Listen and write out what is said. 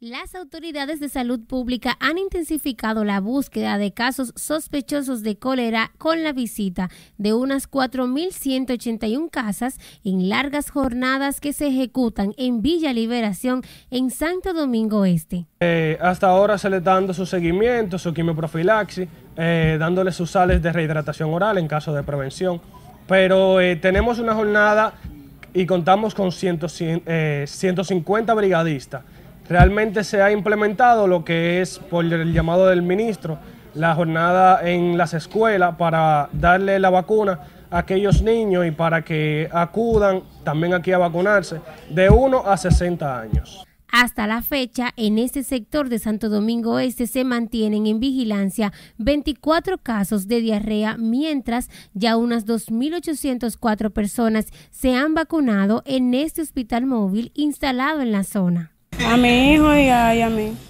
Las autoridades de salud pública han intensificado la búsqueda de casos sospechosos de cólera con la visita de unas 4.181 casas en largas jornadas que se ejecutan en Villa Liberación, en Santo Domingo Este. Eh, hasta ahora se le está dando su seguimiento, su quimioprofilaxis, eh, dándole sus sales de rehidratación oral en caso de prevención. Pero eh, tenemos una jornada y contamos con 150 brigadistas realmente se ha implementado lo que es, por el llamado del ministro, la jornada en las escuelas para darle la vacuna a aquellos niños y para que acudan también aquí a vacunarse de 1 a 60 años. Hasta la fecha, en este sector de Santo Domingo Este se mantienen en vigilancia 24 casos de diarrea, mientras ya unas 2.804 personas se han vacunado en este hospital móvil instalado en la zona. A mi hijo y a, mí.